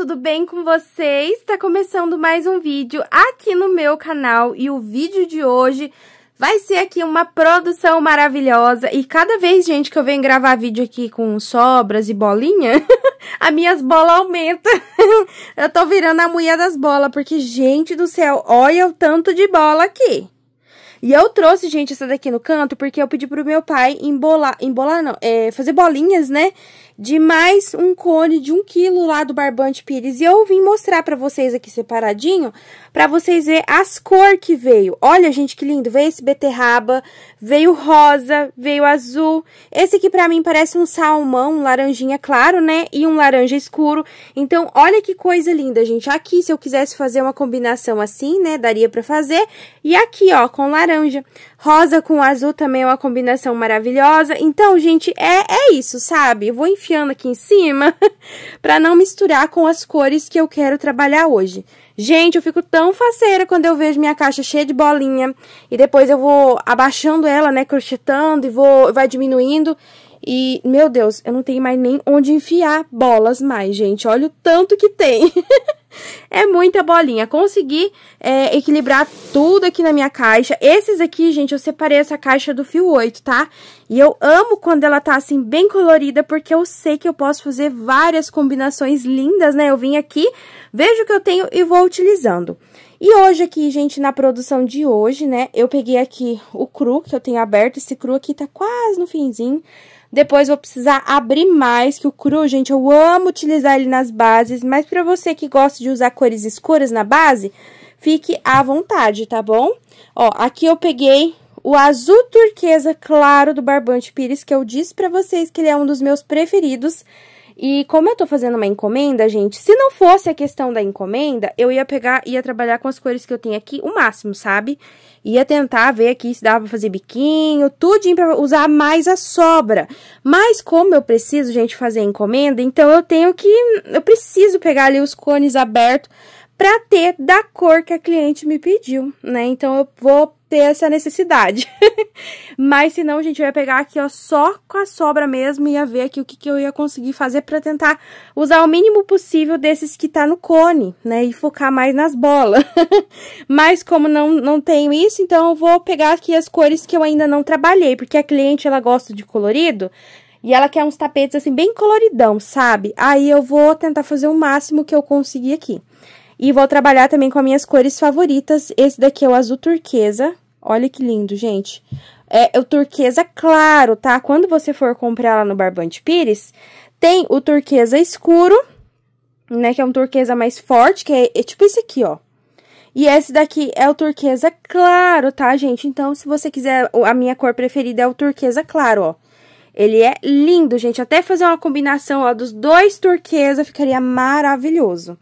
tudo bem com vocês? Está começando mais um vídeo aqui no meu canal e o vídeo de hoje vai ser aqui uma produção maravilhosa e cada vez, gente, que eu venho gravar vídeo aqui com sobras e bolinha, as minhas bolas aumentam. eu tô virando a mulher das bolas porque, gente do céu, olha o tanto de bola aqui. E eu trouxe, gente, essa daqui no canto, porque eu pedi pro meu pai embolar, embolar não, é, fazer bolinhas, né? De mais um cone de um quilo lá do Barbante Pires. E eu vim mostrar pra vocês aqui separadinho, pra vocês verem as cores que veio. Olha, gente, que lindo. Veio esse beterraba, veio rosa, veio azul. Esse aqui pra mim parece um salmão, um laranjinha claro, né? E um laranja escuro. Então, olha que coisa linda, gente. Aqui, se eu quisesse fazer uma combinação assim, né? Daria pra fazer. E aqui, ó, com laranja laranja. Rosa com azul também é uma combinação maravilhosa. Então, gente, é, é isso, sabe? Eu vou enfiando aqui em cima pra não misturar com as cores que eu quero trabalhar hoje. Gente, eu fico tão faceira quando eu vejo minha caixa cheia de bolinha. E depois eu vou abaixando ela, né, crochetando e vou, vai diminuindo. E, meu Deus, eu não tenho mais nem onde enfiar bolas mais, gente. Olha o tanto que tem. É muita bolinha. Consegui é, equilibrar tudo aqui na minha caixa. Esses aqui, gente, eu separei essa caixa do fio 8, tá? E eu amo quando ela tá, assim, bem colorida, porque eu sei que eu posso fazer várias combinações lindas, né? Eu vim aqui, vejo o que eu tenho e vou utilizando. E hoje aqui, gente, na produção de hoje, né, eu peguei aqui o cru, que eu tenho aberto, esse cru aqui tá quase no finzinho, depois vou precisar abrir mais, que o cru, gente, eu amo utilizar ele nas bases, mas para você que gosta de usar cores escuras na base, fique à vontade, tá bom? Ó, aqui eu peguei o azul turquesa claro do barbante pires, que eu disse para vocês que ele é um dos meus preferidos, e como eu tô fazendo uma encomenda, gente, se não fosse a questão da encomenda, eu ia pegar, ia trabalhar com as cores que eu tenho aqui o máximo, sabe? Ia tentar ver aqui se dava pra fazer biquinho, tudinho pra usar mais a sobra. Mas como eu preciso, gente, fazer encomenda, então eu tenho que... Eu preciso pegar ali os cones abertos pra ter da cor que a cliente me pediu, né? Então, eu vou ter essa necessidade. Mas senão, gente, vai ia pegar aqui, ó, só com a sobra mesmo e ia ver aqui o que, que eu ia conseguir fazer pra tentar usar o mínimo possível desses que tá no cone, né? E focar mais nas bolas. Mas como não, não tenho isso, então eu vou pegar aqui as cores que eu ainda não trabalhei, porque a cliente, ela gosta de colorido, e ela quer uns tapetes, assim, bem coloridão, sabe? Aí eu vou tentar fazer o máximo que eu conseguir aqui. E vou trabalhar também com as minhas cores favoritas. Esse daqui é o azul turquesa, Olha que lindo, gente. É, o turquesa é claro, tá? Quando você for comprar lá no Barbante Pires, tem o turquesa escuro, né? Que é um turquesa mais forte, que é, é tipo esse aqui, ó. E esse daqui é o turquesa claro, tá, gente? Então, se você quiser, a minha cor preferida é o turquesa claro, ó. Ele é lindo, gente. Até fazer uma combinação ó, dos dois turquesa ficaria maravilhoso.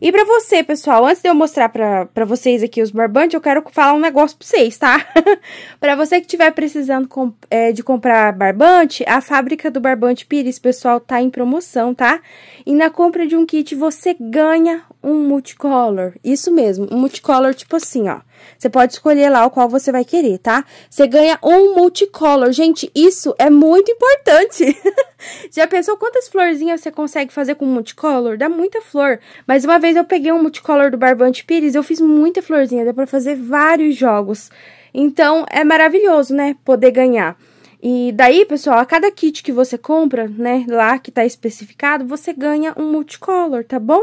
E para você, pessoal, antes de eu mostrar para vocês aqui os barbantes, eu quero falar um negócio para vocês, tá? para você que estiver precisando é, de comprar barbante, a fábrica do Barbante Pires, pessoal, tá em promoção, tá? E na compra de um kit você ganha um multicolor. Isso mesmo, um multicolor tipo assim, ó. Você pode escolher lá o qual você vai querer, tá? Você ganha um multicolor. Gente, isso é muito importante. Já pensou quantas florzinhas você consegue fazer com multicolor? Dá muita flor. Mas uma vez vez eu peguei um multicolor do Barbante Pires, eu fiz muita florzinha, dá pra fazer vários jogos. Então, é maravilhoso, né, poder ganhar. E daí, pessoal, a cada kit que você compra, né, lá que tá especificado, você ganha um multicolor, tá bom?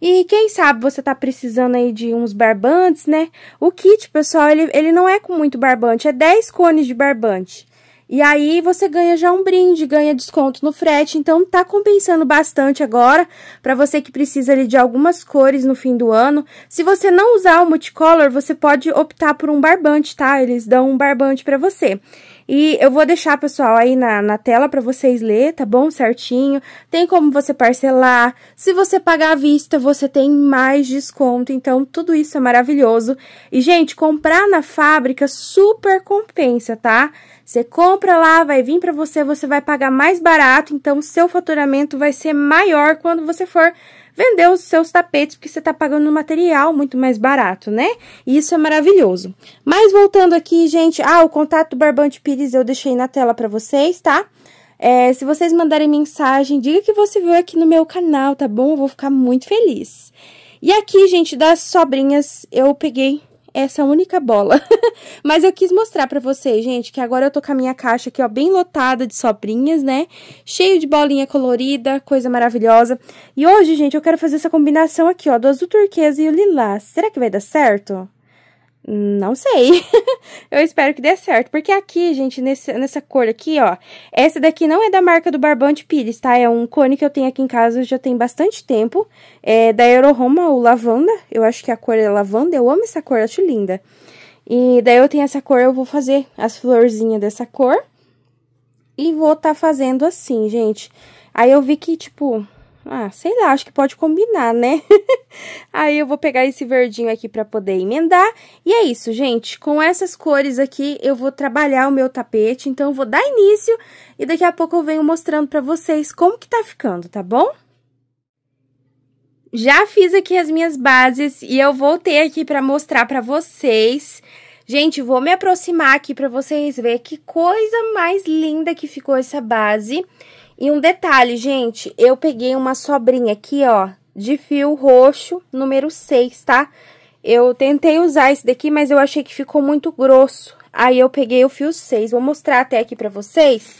E quem sabe você tá precisando aí de uns barbantes, né? O kit, pessoal, ele, ele não é com muito barbante, é 10 cones de barbante. E aí você ganha já um brinde, ganha desconto no frete, então tá compensando bastante agora para você que precisa ali de algumas cores no fim do ano. Se você não usar o multicolor, você pode optar por um barbante, tá? Eles dão um barbante para você. E eu vou deixar, pessoal, aí na, na tela para vocês ler, tá bom? Certinho. Tem como você parcelar. Se você pagar à vista, você tem mais desconto. Então, tudo isso é maravilhoso. E, gente, comprar na fábrica super compensa, tá? Você compra lá, vai vir para você, você vai pagar mais barato. Então, seu faturamento vai ser maior quando você for vender os seus tapetes, porque você está pagando um material muito mais barato, né? E isso é maravilhoso. Mas voltando aqui, gente, ah, o contato do Barbante Pires eu deixei na tela para vocês, tá? É, se vocês mandarem mensagem, diga que você viu aqui no meu canal, tá bom? Eu vou ficar muito feliz. E aqui, gente, das sobrinhas, eu peguei essa é única bola. Mas eu quis mostrar para vocês, gente, que agora eu tô com a minha caixa aqui, ó, bem lotada de sobrinhas, né? Cheio de bolinha colorida, coisa maravilhosa. E hoje, gente, eu quero fazer essa combinação aqui, ó, do azul turquesa e o lilás. Será que vai dar certo? Não sei. eu espero que dê certo. Porque aqui, gente, nesse, nessa cor aqui, ó. Essa daqui não é da marca do Barbante Pires, tá? É um cone que eu tenho aqui em casa já tem bastante tempo. É da Euroroma, o Lavanda. Eu acho que a cor é lavanda. Eu amo essa cor, acho linda. E daí eu tenho essa cor, eu vou fazer as florzinhas dessa cor. E vou tá fazendo assim, gente. Aí eu vi que, tipo, ah, sei lá, acho que pode combinar, né? Aí eu vou pegar esse verdinho aqui pra poder emendar. E é isso, gente. Com essas cores aqui, eu vou trabalhar o meu tapete. Então, eu vou dar início e daqui a pouco eu venho mostrando pra vocês como que tá ficando, tá bom? Já fiz aqui as minhas bases e eu voltei aqui pra mostrar pra vocês... Gente, vou me aproximar aqui pra vocês verem que coisa mais linda que ficou essa base. E um detalhe, gente, eu peguei uma sobrinha aqui, ó, de fio roxo, número 6, tá? Eu tentei usar esse daqui, mas eu achei que ficou muito grosso. Aí, eu peguei o fio 6, vou mostrar até aqui pra vocês.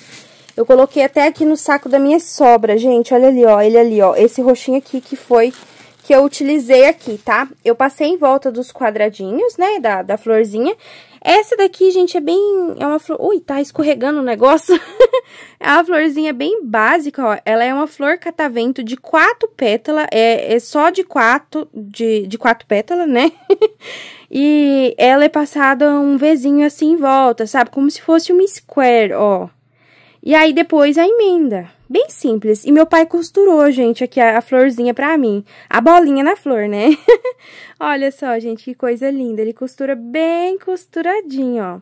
Eu coloquei até aqui no saco da minha sobra, gente, olha ali, ó, ele ali, ó, esse roxinho aqui que foi que eu utilizei aqui, tá? Eu passei em volta dos quadradinhos, né, da, da florzinha, essa daqui, gente, é bem... É uma flor... Ui, tá escorregando o negócio. é uma florzinha bem básica, ó. Ela é uma flor catavento de quatro pétalas. É, é só de quatro... De, de quatro pétalas, né? e ela é passada um vezinho assim em volta, sabe? Como se fosse uma square, ó. E aí depois a emenda. Bem simples. E meu pai costurou, gente, aqui a, a florzinha pra mim. A bolinha na flor, né? Olha só, gente, que coisa linda. Ele costura bem costuradinho, ó.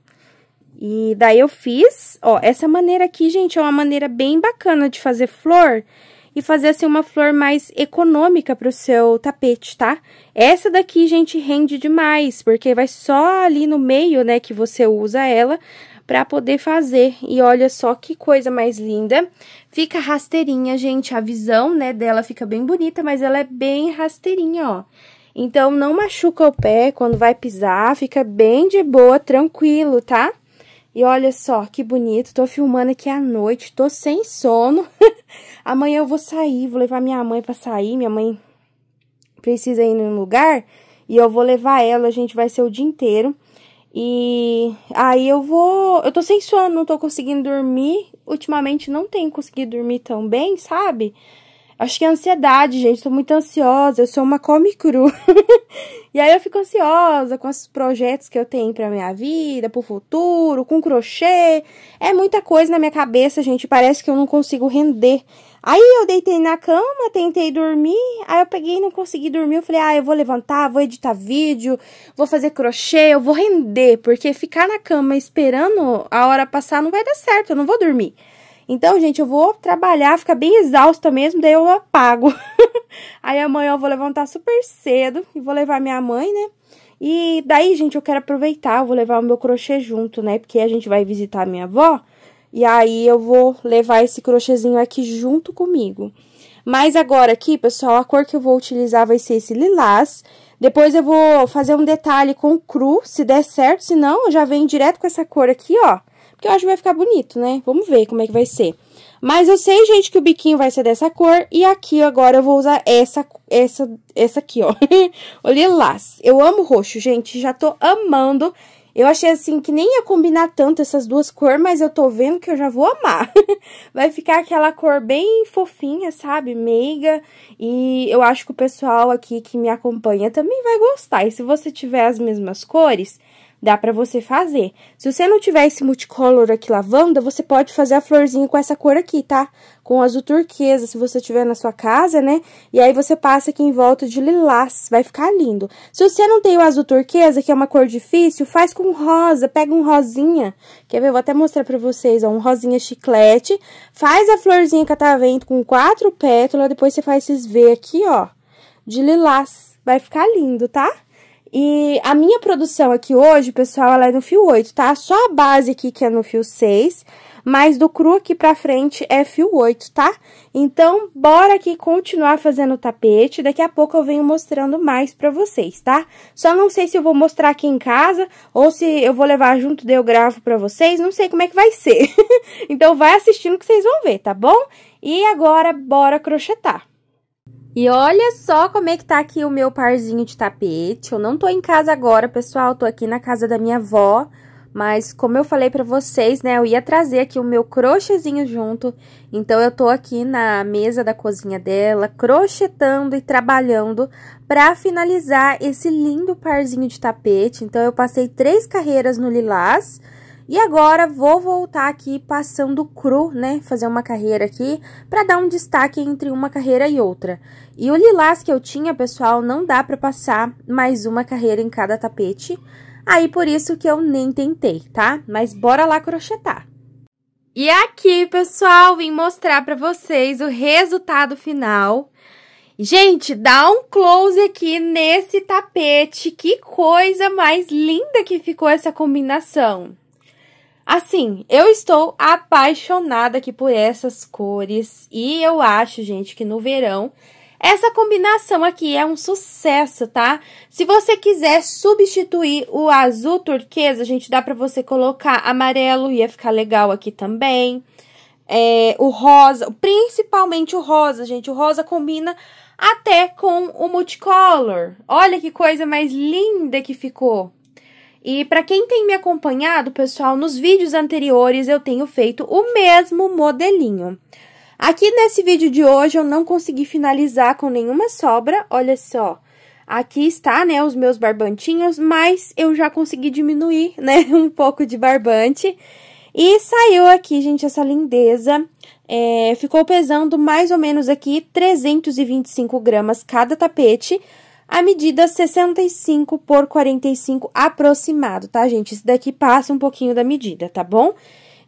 E daí eu fiz, ó, essa maneira aqui, gente, é uma maneira bem bacana de fazer flor e fazer, assim, uma flor mais econômica pro seu tapete, tá? Essa daqui, gente, rende demais, porque vai só ali no meio, né, que você usa ela, para poder fazer. E olha só que coisa mais linda. Fica rasteirinha, gente, a visão, né, dela fica bem bonita, mas ela é bem rasteirinha, ó. Então, não machuca o pé quando vai pisar, fica bem de boa, tranquilo, tá? E olha só, que bonito, tô filmando aqui à noite, tô sem sono. Amanhã eu vou sair, vou levar minha mãe pra sair, minha mãe precisa ir num lugar... E eu vou levar ela, a gente vai ser o dia inteiro. E aí eu vou. Eu tô sem sono, não tô conseguindo dormir. Ultimamente não tenho conseguido dormir tão bem, sabe? Acho que é ansiedade, gente. Tô muito ansiosa. Eu sou uma come cru. e aí eu fico ansiosa com esses projetos que eu tenho pra minha vida, pro futuro, com crochê. É muita coisa na minha cabeça, gente. Parece que eu não consigo render. Aí eu deitei na cama, tentei dormir. Aí eu peguei e não consegui dormir. Eu falei, ah, eu vou levantar, vou editar vídeo, vou fazer crochê, eu vou render. Porque ficar na cama esperando a hora passar não vai dar certo. Eu não vou dormir. Então, gente, eu vou trabalhar, fica bem exausta mesmo, daí eu apago. Aí amanhã eu vou levantar super cedo e vou levar minha mãe, né? E daí, gente, eu quero aproveitar, eu vou levar o meu crochê junto, né? Porque a gente vai visitar minha avó. E aí eu vou levar esse crochêzinho aqui junto comigo. Mas agora aqui, pessoal, a cor que eu vou utilizar vai ser esse lilás. Depois eu vou fazer um detalhe com cru, se der certo, se não, eu já venho direto com essa cor aqui, ó porque eu acho que vai ficar bonito, né? Vamos ver como é que vai ser. Mas eu sei, gente, que o biquinho vai ser dessa cor. E aqui agora eu vou usar essa, essa, essa aqui, ó. Olha lá. Eu amo roxo, gente. Já tô amando. Eu achei, assim, que nem ia combinar tanto essas duas cores, mas eu tô vendo que eu já vou amar. vai ficar aquela cor bem fofinha, sabe? Meiga. E eu acho que o pessoal aqui que me acompanha também vai gostar. E se você tiver as mesmas cores Dá para você fazer. Se você não tiver esse multicolor aqui lavanda, você pode fazer a florzinha com essa cor aqui, tá? Com azul turquesa, se você tiver na sua casa, né? E aí você passa aqui em volta de lilás, vai ficar lindo. Se você não tem o azul turquesa, que é uma cor difícil, faz com rosa, pega um rosinha. Quer ver? Eu vou até mostrar pra vocês, ó, um rosinha chiclete. Faz a florzinha catavento tá com quatro pétalas, depois você faz esses V aqui, ó, de lilás. Vai ficar lindo, tá? E a minha produção aqui hoje, pessoal, ela é no fio 8, tá? Só a base aqui que é no fio 6, mas do cru aqui pra frente é fio 8, tá? Então, bora aqui continuar fazendo o tapete, daqui a pouco eu venho mostrando mais pra vocês, tá? Só não sei se eu vou mostrar aqui em casa, ou se eu vou levar junto, daí eu gravo pra vocês, não sei como é que vai ser. então, vai assistindo que vocês vão ver, tá bom? E agora, bora crochetar. E olha só como é que tá aqui o meu parzinho de tapete. Eu não tô em casa agora, pessoal, tô aqui na casa da minha avó, mas como eu falei pra vocês, né, eu ia trazer aqui o meu crochêzinho junto, então eu tô aqui na mesa da cozinha dela, crochetando e trabalhando pra finalizar esse lindo parzinho de tapete. Então eu passei três carreiras no lilás, e agora vou voltar aqui passando cru, né, fazer uma carreira aqui, para dar um destaque entre uma carreira e outra. E o lilás que eu tinha, pessoal, não dá para passar mais uma carreira em cada tapete, aí por isso que eu nem tentei, tá? Mas bora lá crochetar! E aqui, pessoal, vim mostrar para vocês o resultado final. Gente, dá um close aqui nesse tapete. Que coisa mais linda que ficou essa combinação. Assim, eu estou apaixonada aqui por essas cores e eu acho, gente, que no verão essa combinação aqui é um sucesso, tá? Se você quiser substituir o azul turquesa, gente, dá pra você colocar amarelo, ia ficar legal aqui também. É, o rosa, principalmente o rosa, gente, o rosa combina até com o multicolor. Olha que coisa mais linda que ficou. E para quem tem me acompanhado, pessoal, nos vídeos anteriores eu tenho feito o mesmo modelinho. Aqui nesse vídeo de hoje eu não consegui finalizar com nenhuma sobra, olha só. Aqui está, né, os meus barbantinhos, mas eu já consegui diminuir, né, um pouco de barbante. E saiu aqui, gente, essa lindeza. É, ficou pesando mais ou menos aqui 325 gramas cada tapete, a medida 65 por 45 aproximado, tá, gente? Isso daqui passa um pouquinho da medida, tá bom?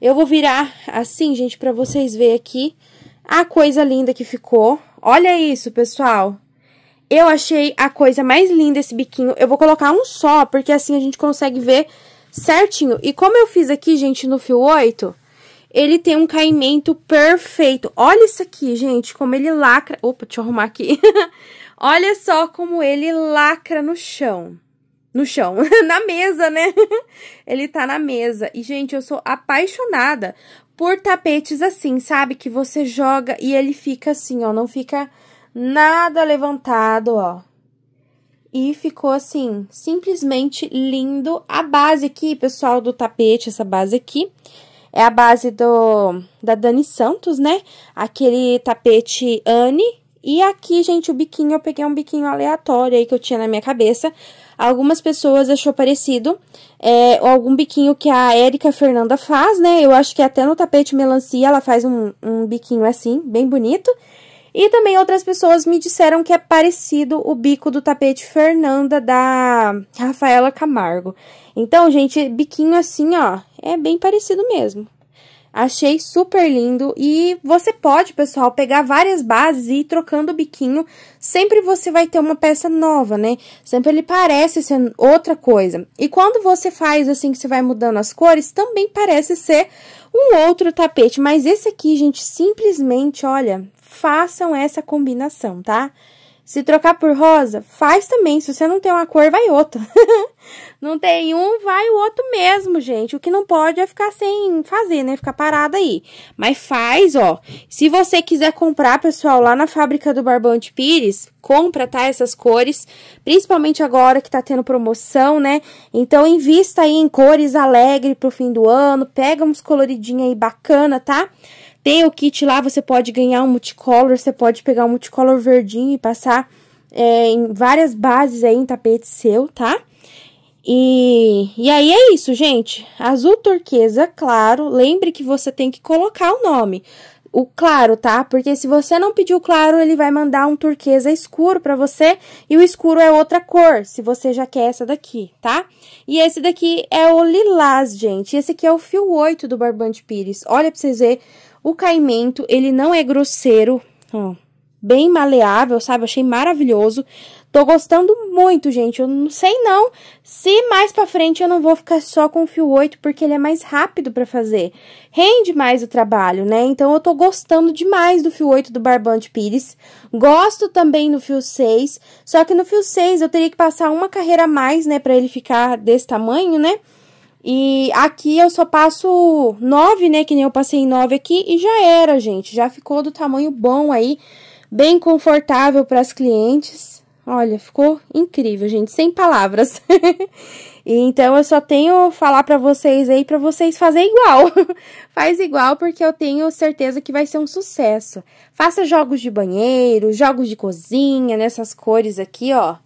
Eu vou virar assim, gente, pra vocês verem aqui a coisa linda que ficou. Olha isso, pessoal! Eu achei a coisa mais linda esse biquinho. Eu vou colocar um só, porque assim a gente consegue ver certinho. E como eu fiz aqui, gente, no fio 8, ele tem um caimento perfeito. Olha isso aqui, gente, como ele lacra... Opa, deixa eu arrumar aqui. Olha só como ele lacra no chão. No chão, na mesa, né? Ele tá na mesa. E, gente, eu sou apaixonada por tapetes assim, sabe? Que você joga e ele fica assim, ó. Não fica nada levantado, ó. E ficou assim, simplesmente lindo. A base aqui, pessoal, do tapete, essa base aqui, é a base do da Dani Santos, né? Aquele tapete Anne e aqui, gente, o biquinho, eu peguei um biquinho aleatório aí que eu tinha na minha cabeça. Algumas pessoas achou parecido, é, algum biquinho que a Érica Fernanda faz, né? Eu acho que até no tapete melancia ela faz um, um biquinho assim, bem bonito. E também outras pessoas me disseram que é parecido o bico do tapete Fernanda da Rafaela Camargo. Então, gente, biquinho assim, ó, é bem parecido mesmo. Achei super lindo e você pode, pessoal, pegar várias bases e ir trocando o biquinho. Sempre você vai ter uma peça nova, né? Sempre ele parece ser outra coisa. E quando você faz assim que você vai mudando as cores, também parece ser um outro tapete. Mas esse aqui, gente, simplesmente, olha, façam essa combinação, tá? Tá? Se trocar por rosa, faz também. Se você não tem uma cor, vai outra. não tem um, vai o outro mesmo, gente. O que não pode é ficar sem fazer, né? Ficar parada aí. Mas faz, ó. Se você quiser comprar, pessoal, lá na fábrica do Barbante Pires, compra, tá? Essas cores. Principalmente agora que tá tendo promoção, né? Então, invista aí em cores alegre pro fim do ano. Pega uns coloridinhos aí bacana, tá? Tá? Tem o kit lá, você pode ganhar um multicolor, você pode pegar um multicolor verdinho e passar é, em várias bases aí, em tapete seu, tá? E, e aí é isso, gente. Azul turquesa, claro. Lembre que você tem que colocar o nome. O claro, tá? Porque se você não pedir o claro, ele vai mandar um turquesa escuro para você. E o escuro é outra cor, se você já quer essa daqui, tá? E esse daqui é o lilás, gente. Esse aqui é o fio 8 do barbante pires. Olha pra vocês verem o caimento, ele não é grosseiro, ó, bem maleável, sabe? Eu achei maravilhoso. Tô gostando muito, gente. Eu não sei não se mais pra frente eu não vou ficar só com o fio 8, porque ele é mais rápido pra fazer. Rende mais o trabalho, né? Então, eu tô gostando demais do fio 8 do Barbante Pires. Gosto também no fio 6, só que no fio 6 eu teria que passar uma carreira a mais, né? Pra ele ficar desse tamanho, né? E aqui eu só passo 9, né, que nem eu passei 9 aqui, e já era, gente. Já ficou do tamanho bom aí, bem confortável para as clientes. Olha, ficou incrível, gente, sem palavras. então, eu só tenho falar para vocês aí, para vocês fazer igual. Faz igual, porque eu tenho certeza que vai ser um sucesso. Faça jogos de banheiro, jogos de cozinha, nessas cores aqui, ó.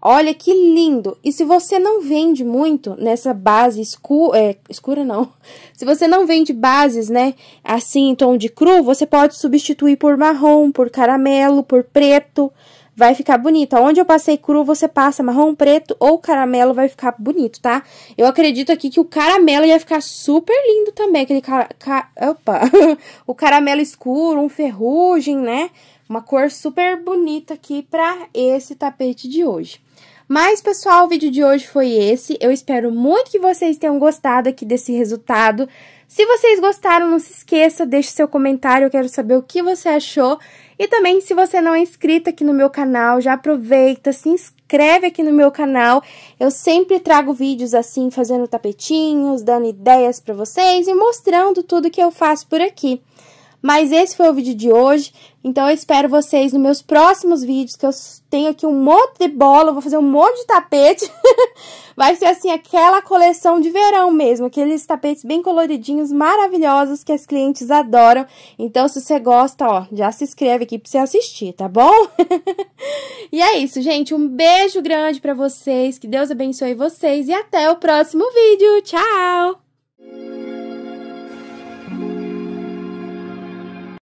Olha que lindo! E se você não vende muito nessa base escura, é, escura não. Se você não vende bases, né, assim em tom de cru, você pode substituir por marrom, por caramelo, por preto. Vai ficar bonito. Onde eu passei cru, você passa marrom, preto ou caramelo, vai ficar bonito, tá? Eu acredito aqui que o caramelo ia ficar super lindo também. Aquele ca... ca opa! o caramelo escuro, um ferrugem, né? Uma cor super bonita aqui para esse tapete de hoje. Mas, pessoal, o vídeo de hoje foi esse. Eu espero muito que vocês tenham gostado aqui desse resultado. Se vocês gostaram, não se esqueça, deixe seu comentário, eu quero saber o que você achou. E também, se você não é inscrito aqui no meu canal, já aproveita, se inscreve aqui no meu canal. Eu sempre trago vídeos assim, fazendo tapetinhos, dando ideias para vocês e mostrando tudo que eu faço por aqui. Mas esse foi o vídeo de hoje, então eu espero vocês nos meus próximos vídeos, que eu tenho aqui um monte de bola, vou fazer um monte de tapete. Vai ser assim, aquela coleção de verão mesmo, aqueles tapetes bem coloridinhos, maravilhosos, que as clientes adoram. Então, se você gosta, ó, já se inscreve aqui pra você assistir, tá bom? e é isso, gente, um beijo grande pra vocês, que Deus abençoe vocês e até o próximo vídeo. Tchau!